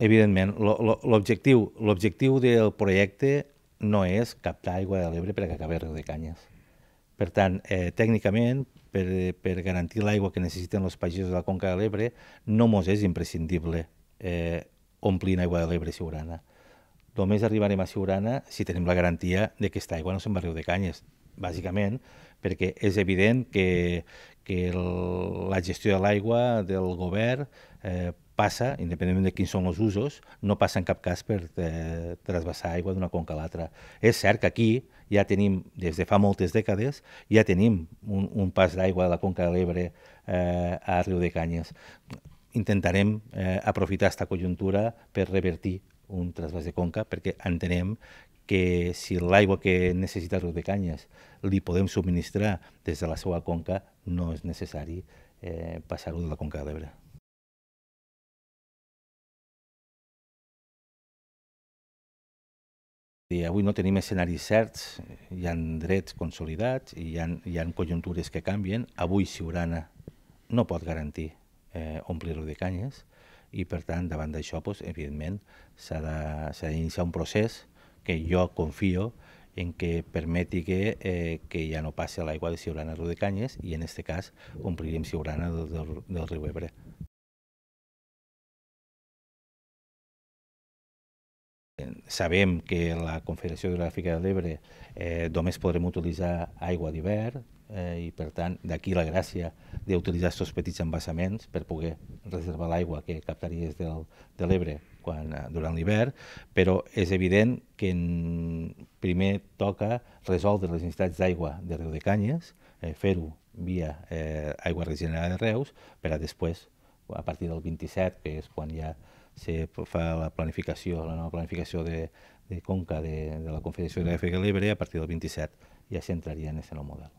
Evidentment, l'objectiu del projecte no és captar aigua de l'Ebre perquè acabi el riu de Canyes. Per tant, eh, tècnicament, per, per garantir l'aigua que necessiten els pagesos de la Conca de l'Ebre, no mos és imprescindible eh, omplir aigua de l'Ebre Siurana. Només arribarem a Siurana si tenim la garantia de que aquesta aigua no se'n va riu de Canyes, bàsicament, perquè és evident que, que el, la gestió de l'aigua del govern eh, passa, independentment de quins són els usos, no passa en cap cas per eh, trasbassar aigua d'una conca a l'altra. És cert que aquí ja tenim, des de fa moltes dècades, ja tenim un, un pas d'aigua de la conca de l'Ebre eh, a Riu de Canyes. Intentarem eh, aprofitar aquesta conjuntura per revertir un trasbass de conca, perquè entenem que si l'aigua que necessita riu de Canyes li podem subministrar des de la seva conca, no és necessari eh, passar-ho de la conca de l'Ebre. I avui no tenim escenaris certs, hi han drets consolidats, hi han hi ha conjuntures que canvien. Avui Siurana no pot garantir eh, omplir-lo de canyes i, per tant, davant d'això, doncs, evidentment, s'ha d'iniciar un procés que jo confio en que permeti que, eh, que ja no passi l'aigua de Siurana a Rodecanyes de Canyes i, en aquest cas, omplirem Siurana del, del, del riu Ebre. Sabem que la Confederació Hidrogràfica de l'Ebre eh, només podrem utilitzar aigua d'hivern eh, i, per tant, d'aquí la gràcia d'utilitzar aquests petits embassaments per poder reservar l'aigua que captaries del, de l'Ebre quan, eh, durant l'hivern, però és evident que en primer toca resoldre les necessitats d'aigua de Riu de Canyes, eh, fer-ho via eh, aigua regenerada de Reus, per a després, a partir del 27, que és quan ja se fa la planificació, la nova planificació de, de Conca de, de la Confederació Hidrogràfica de a partir del 27 ja s'entraria en aquest nou model.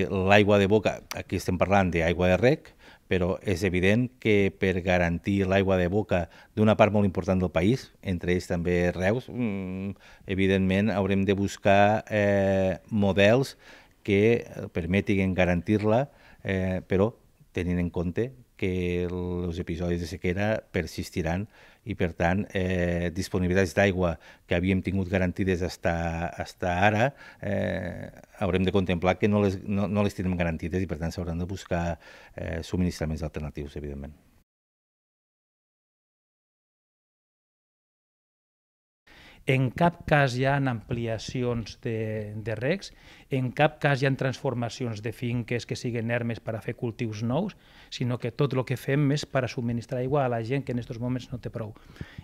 L'aigua de boca, aquí estem parlant d'aigua de rec, però és evident que per garantir l'aigua de boca d'una part molt important del país, entre ells també Reus, mm, evidentment haurem de buscar eh, models que eh, permetin garantir-la, eh, però tenint en compte que els episodis de sequera persistiran i, per tant, eh, disponibilitats d'aigua que havíem tingut garantides fins ara eh, haurem de contemplar que no les, no, no les tenim garantides i, per tant, s'hauran de buscar eh, subministraments alternatius, evidentment. En cap cas hi ha ampliacions de, de recs, en cap cas hi ha transformacions de finques que siguen ermes per a fer cultius nous, sinó que tot el que fem és per a subministrar aigua a la gent que en aquests moments no té prou.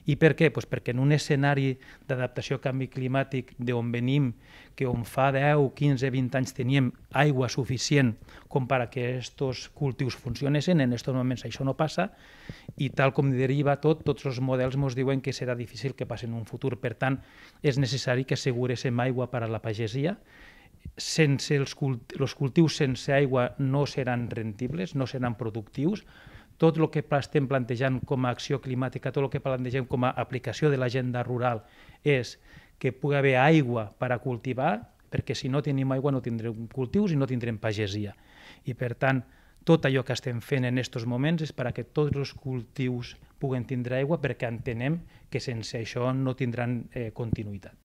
I per què? Pues perquè en un escenari d'adaptació al canvi climàtic d'on venim, que on fa 10, 15, 20 anys teníem aigua suficient com per a que aquests cultius funcionessin, en aquests moments això no passa, i tal com deriva tot, tots els models ens diuen que serà difícil que passi en un futur. Per tant, tant, és necessari que asseguréssim aigua per a la pagesia. Sense els, cult els cultius sense aigua no seran rentibles, no seran productius. Tot el que estem plantejant com a acció climàtica, tot el que plantegem com a aplicació de l'agenda rural és que pugui haver aigua per a cultivar, perquè si no tenim aigua no tindrem cultius i no tindrem pagesia. I per tant, tot allò que estem fent en aquests moments és perquè tots els cultius puguen tindre aigua perquè entenem que sense això no tindran eh, continuïtat.